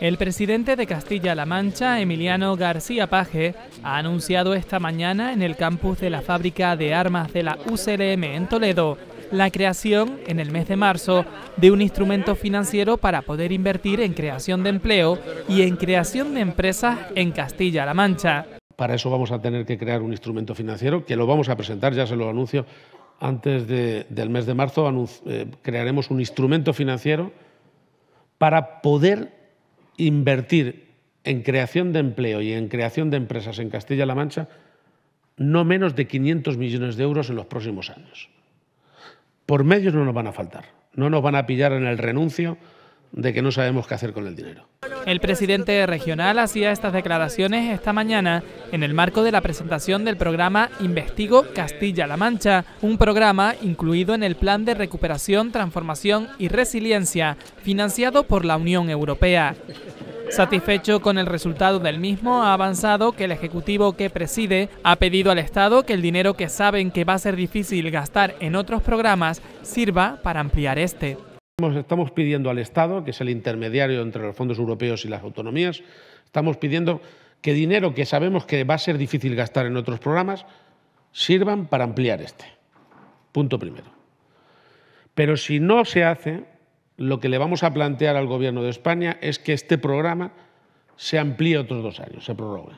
El presidente de Castilla-La Mancha, Emiliano García Paje, ha anunciado esta mañana en el campus de la fábrica de armas de la UCLM en Toledo la creación, en el mes de marzo, de un instrumento financiero para poder invertir en creación de empleo y en creación de empresas en Castilla-La Mancha. Para eso vamos a tener que crear un instrumento financiero que lo vamos a presentar, ya se lo anuncio, antes del mes de marzo eh, crearemos un instrumento financiero para poder invertir en creación de empleo y en creación de empresas en Castilla-La Mancha no menos de 500 millones de euros en los próximos años. Por medios no nos van a faltar, no nos van a pillar en el renuncio de que no sabemos qué hacer con el dinero. El presidente regional hacía estas declaraciones esta mañana en el marco de la presentación del programa Investigo Castilla-La Mancha, un programa incluido en el Plan de Recuperación, Transformación y Resiliencia, financiado por la Unión Europea. Satisfecho con el resultado del mismo, ha avanzado que el Ejecutivo que preside ha pedido al Estado que el dinero que saben que va a ser difícil gastar en otros programas sirva para ampliar este. Estamos pidiendo al Estado, que es el intermediario entre los fondos europeos y las autonomías, estamos pidiendo que dinero que sabemos que va a ser difícil gastar en otros programas sirvan para ampliar este. Punto primero. Pero si no se hace, lo que le vamos a plantear al Gobierno de España es que este programa se amplíe otros dos años, se prorrogue.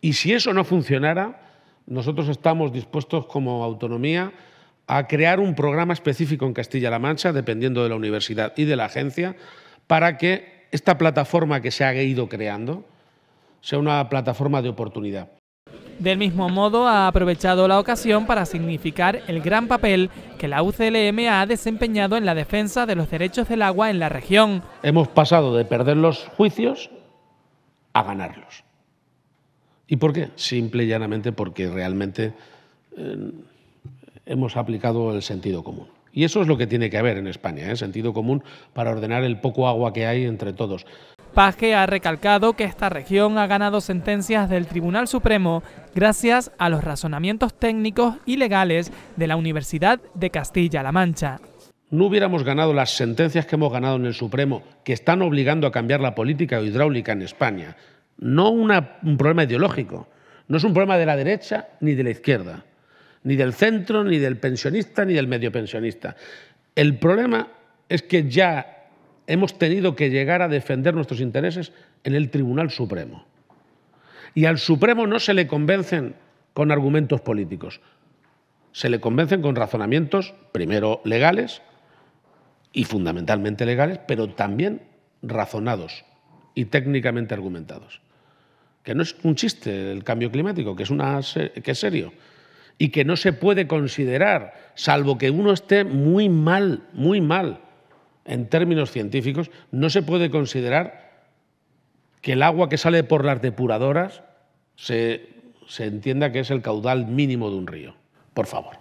Y si eso no funcionara, nosotros estamos dispuestos como autonomía a crear un programa específico en Castilla-La Mancha, dependiendo de la universidad y de la agencia, para que esta plataforma que se ha ido creando sea una plataforma de oportunidad. Del mismo modo, ha aprovechado la ocasión para significar el gran papel que la UCLM ha desempeñado en la defensa de los derechos del agua en la región. Hemos pasado de perder los juicios a ganarlos. ¿Y por qué? Simple y llanamente porque realmente eh, hemos aplicado el sentido común. Y eso es lo que tiene que haber en España, el ¿eh? sentido común para ordenar el poco agua que hay entre todos. Paje ha recalcado que esta región ha ganado sentencias del Tribunal Supremo gracias a los razonamientos técnicos y legales de la Universidad de Castilla-La Mancha. No hubiéramos ganado las sentencias que hemos ganado en el Supremo, que están obligando a cambiar la política hidráulica en España. No un problema ideológico, no es un problema de la derecha ni de la izquierda ni del centro, ni del pensionista, ni del medio pensionista. El problema es que ya hemos tenido que llegar a defender nuestros intereses en el Tribunal Supremo. Y al Supremo no se le convencen con argumentos políticos, se le convencen con razonamientos, primero legales y fundamentalmente legales, pero también razonados y técnicamente argumentados. Que no es un chiste el cambio climático, que es, una, que es serio y que no se puede considerar, salvo que uno esté muy mal, muy mal en términos científicos, no se puede considerar que el agua que sale por las depuradoras se, se entienda que es el caudal mínimo de un río. Por favor.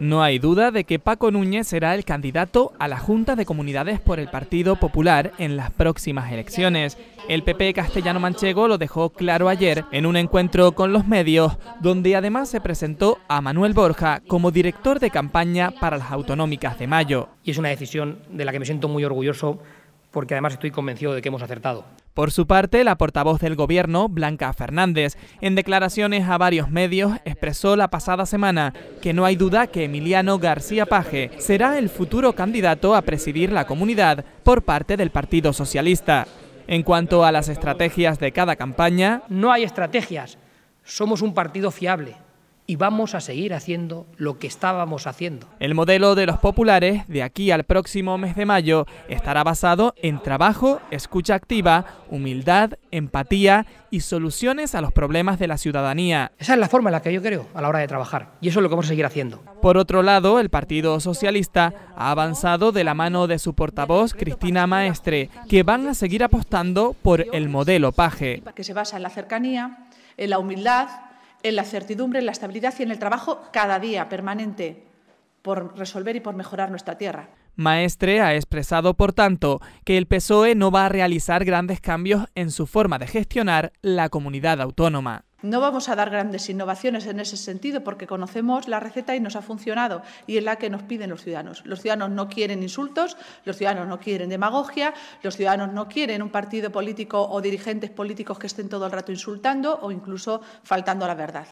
No hay duda de que Paco Núñez será el candidato a la Junta de Comunidades por el Partido Popular en las próximas elecciones. El PP castellano manchego lo dejó claro ayer en un encuentro con los medios, donde además se presentó a Manuel Borja como director de campaña para las autonómicas de mayo. Y es una decisión de la que me siento muy orgulloso porque además estoy convencido de que hemos acertado. Por su parte, la portavoz del gobierno, Blanca Fernández, en declaraciones a varios medios, expresó la pasada semana que no hay duda que Emiliano García Paje será el futuro candidato a presidir la comunidad por parte del Partido Socialista. En cuanto a las estrategias de cada campaña... No hay estrategias. Somos un partido fiable y vamos a seguir haciendo lo que estábamos haciendo. El modelo de los populares de aquí al próximo mes de mayo estará basado en trabajo, escucha activa, humildad, empatía y soluciones a los problemas de la ciudadanía. Esa es la forma en la que yo creo a la hora de trabajar y eso es lo que vamos a seguir haciendo. Por otro lado, el Partido Socialista ha avanzado de la mano de su portavoz Cristina Maestre, que van a seguir apostando por el modelo paje. Que se basa en la cercanía, en la humildad, en la certidumbre, en la estabilidad y en el trabajo cada día, permanente, por resolver y por mejorar nuestra tierra. Maestre ha expresado, por tanto, que el PSOE no va a realizar grandes cambios en su forma de gestionar la comunidad autónoma. No vamos a dar grandes innovaciones en ese sentido porque conocemos la receta y nos ha funcionado y es la que nos piden los ciudadanos. Los ciudadanos no quieren insultos, los ciudadanos no quieren demagogia, los ciudadanos no quieren un partido político o dirigentes políticos que estén todo el rato insultando o incluso faltando a la verdad.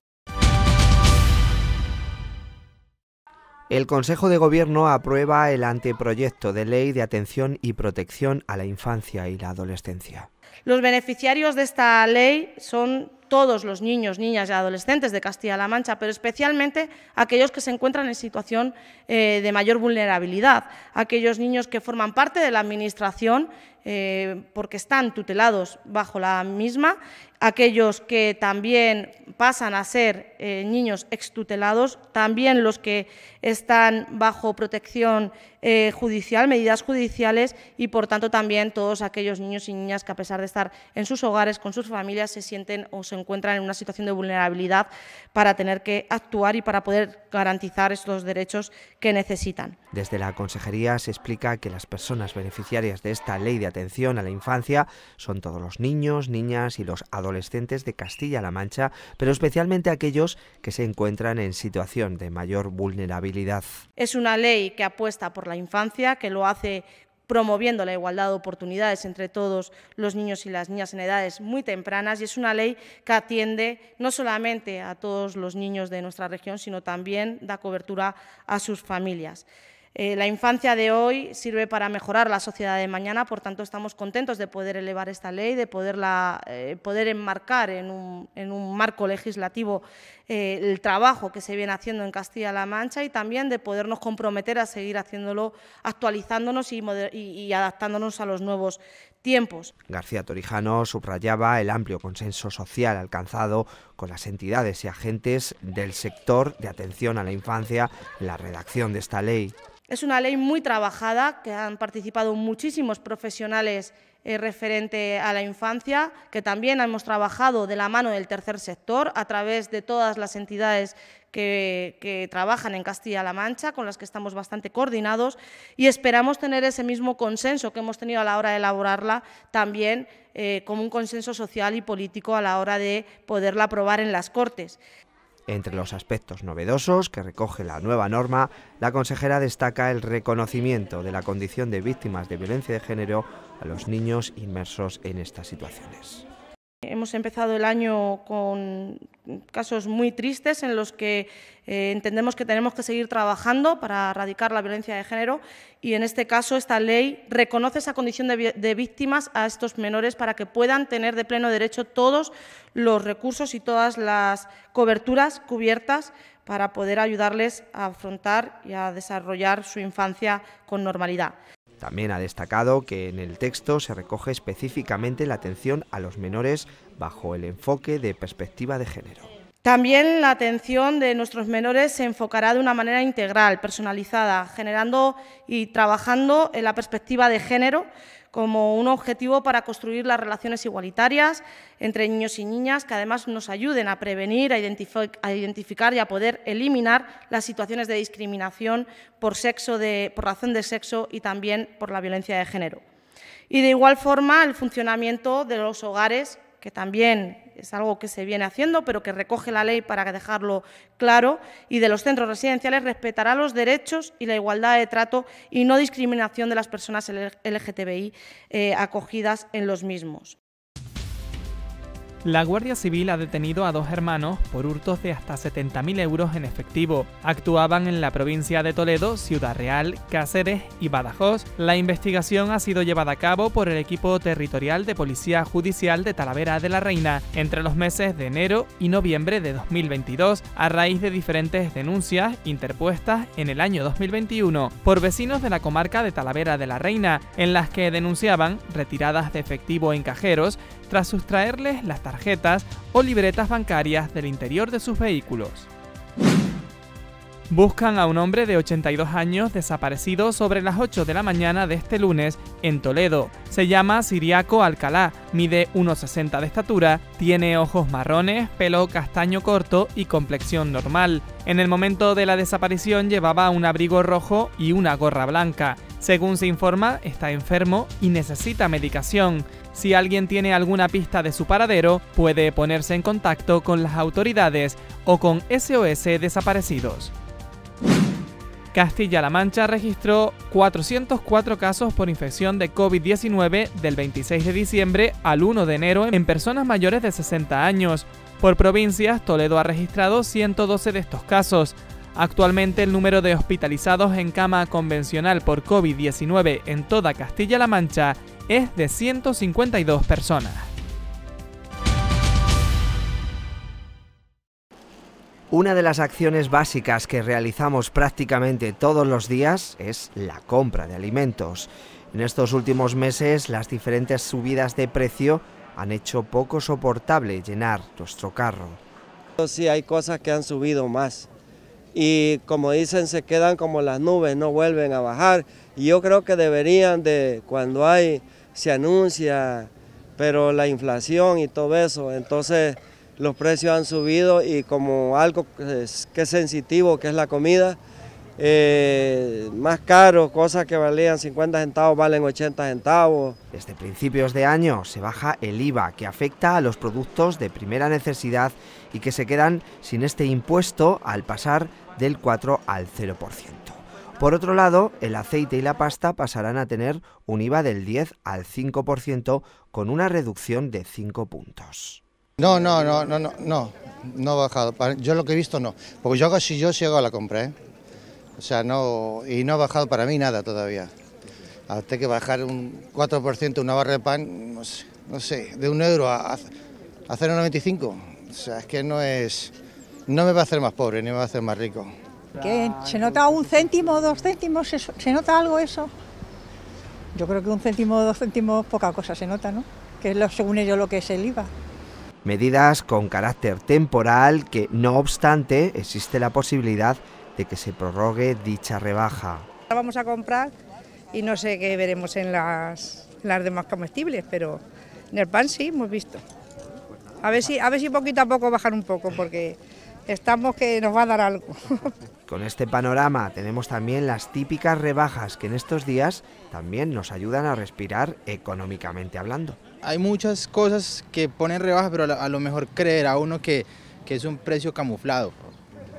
El Consejo de Gobierno aprueba el anteproyecto de ley de atención y protección a la infancia y la adolescencia. Los beneficiarios de esta ley son todos los niños, niñas y adolescentes de Castilla-La Mancha, pero especialmente aquellos que se encuentran en situación eh, de mayor vulnerabilidad, aquellos niños que forman parte de la Administración eh, porque están tutelados bajo la misma, aquellos que también pasan a ser eh, niños extutelados, también los que están bajo protección eh, judicial, medidas judiciales y, por tanto, también todos aquellos niños y niñas que, a pesar de estar en sus hogares, con sus familias, se sienten o se encuentran en una situación de vulnerabilidad para tener que actuar y para poder garantizar estos derechos que necesitan. Desde la Consejería se explica que las personas beneficiarias de esta ley de atención a la infancia son todos los niños, niñas y los adolescentes de Castilla-La Mancha, pero especialmente aquellos que se encuentran en situación de mayor vulnerabilidad. Es una ley que apuesta por la la infancia, que lo hace promoviendo la igualdad de oportunidades entre todos los niños y las niñas en edades muy tempranas y es una ley que atiende no solamente a todos los niños de nuestra región, sino también da cobertura a sus familias. Eh, la infancia de hoy sirve para mejorar la sociedad de mañana, por tanto estamos contentos de poder elevar esta ley, de poderla, eh, poder enmarcar en un, en un marco legislativo eh, el trabajo que se viene haciendo en Castilla-La Mancha y también de podernos comprometer a seguir haciéndolo, actualizándonos y, y adaptándonos a los nuevos tiempos. García Torijano subrayaba el amplio consenso social alcanzado con las entidades y agentes del sector de atención a la infancia en la redacción de esta ley. Es una ley muy trabajada, que han participado muchísimos profesionales eh, referente a la infancia, que también hemos trabajado de la mano del tercer sector a través de todas las entidades que, trabajan en Castilla-La Mancha, con las que estamos bastante coordinados, y esperamos tener ese mismo consenso que hemos tenido a la hora de elaborarla también eh, como un consenso social y político a la hora de poderla aprobar en las Cortes. Entre los aspectos novedosos que recoge la nueva norma, la consejera destaca el reconocimiento de la condición de víctimas de violencia de género a los niños inmersos en estas situaciones hemos empezado el año con casos muy tristes en los que eh, entendemos que tenemos que seguir trabajando para erradicar la violencia de género y en este caso esta ley reconoce esa condición de víctimas a estos menores para que puedan tener de pleno derecho todos los recursos y todas las coberturas cubiertas para poder ayudarles a afrontar y a desarrollar su infancia con normalidad. También ha destacado que en el texto se recoge específicamente la atención a los menores bajo el enfoque de perspectiva de género. También la atención de nuestros menores se enfocará de una manera integral, personalizada, generando y trabajando en la perspectiva de género como un objetivo para construir las relaciones igualitarias entre niños y niñas que además nos ayuden a prevenir, a, identificar y a poder eliminar las situaciones de discriminación por, sexo por razón de sexo y también por la violencia de género. Y de igual forma, el funcionamiento de los hogares, que también es algo que se viene haciendo, pero que recoge la ley para dejarlo claro, y de los centros residenciales respetará los derechos y la igualdad de trato y no discriminación de las personas LGTBI eh, acogidas en los mismos. La Guardia Civil ha detenido a dos hermanos por hurtos de hasta 70.000 euros en efectivo. Actuaban en la provincia de Toledo, Ciudad Real, Cáceres y Badajoz. La investigación ha sido llevada a cabo por el equipo territorial de Policía Judicial de Talavera de la Reina entre los meses de enero y noviembre de 2022 a raíz de diferentes denuncias interpuestas en el año 2021 por vecinos de la comarca de Talavera de la Reina en las que denunciaban retiradas de efectivo en cajeros tras sustraerles las tarjetas o libretas bancarias del interior de sus vehículos. Buscan a un hombre de 82 años desaparecido sobre las 8 de la mañana de este lunes en Toledo. Se llama Siriaco Alcalá, mide 1,60 de estatura, tiene ojos marrones, pelo castaño corto y complexión normal. En el momento de la desaparición llevaba un abrigo rojo y una gorra blanca. Según se informa, está enfermo y necesita medicación. Si alguien tiene alguna pista de su paradero, puede ponerse en contacto con las autoridades o con SOS Desaparecidos. Castilla-La Mancha registró 404 casos por infección de COVID-19 del 26 de diciembre al 1 de enero en personas mayores de 60 años. Por provincias, Toledo ha registrado 112 de estos casos. Actualmente el número de hospitalizados en cama convencional por COVID-19 en toda Castilla-La Mancha es de 152 personas. Una de las acciones básicas que realizamos prácticamente todos los días es la compra de alimentos. En estos últimos meses las diferentes subidas de precio han hecho poco soportable llenar nuestro carro. Sí, hay cosas que han subido más y como dicen se quedan como las nubes, no vuelven a bajar y yo creo que deberían de cuando hay se anuncia, pero la inflación y todo eso, entonces los precios han subido y como algo que es, sensitivo, que es la comida, eh, más caro, cosas que valían 50 centavos valen 80 centavos. Desde principios de año se baja el IVA que afecta a los productos de primera necesidad y que se quedan sin este impuesto al pasar del 4 al 0%. Por otro lado, el aceite y la pasta pasarán a tener un IVA del 10 al 5% con una reducción de 5 puntos. No, no, no, no, no, no, no bajado. Yo lo que he visto no, porque yo casi yo llego a la compra, ¿eh? O sea, no, y no ha bajado para mí nada todavía. Hasta que bajar un 4% una barra de pan, no sé, de un euro a, a 0,95. O sea, es que no es, no me va a hacer más pobre, ni me va a hacer más rico. ¿Se nota un céntimo, dos céntimos? ¿Se, nota algo eso? Yo creo que un céntimo, dos céntimos, poca cosa se nota, ¿no? Que es lo, según ellos lo que es el IVA. Medidas con carácter temporal que, no obstante, existe la posibilidad de que se prorrogue dicha rebaja. Vamos a comprar y no sé qué veremos en las, las demás comestibles, pero en el pan sí hemos visto. A ver si, a ver si poquito a poco bajan un poco, porque estamos que nos va a dar algo. Con este panorama tenemos también las típicas rebajas que en estos días también nos ayudan a respirar económicamente hablando. Hay muchas cosas que ponen rebajas, pero a lo mejor creer a uno que, que es un precio camuflado.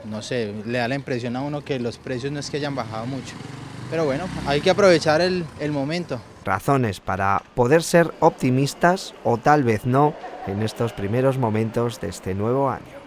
No sé, le da la impresión a uno que los precios no es que hayan bajado mucho. Pero bueno, hay que aprovechar el, el momento. Razones para poder ser optimistas o tal vez no en estos primeros momentos de este nuevo año.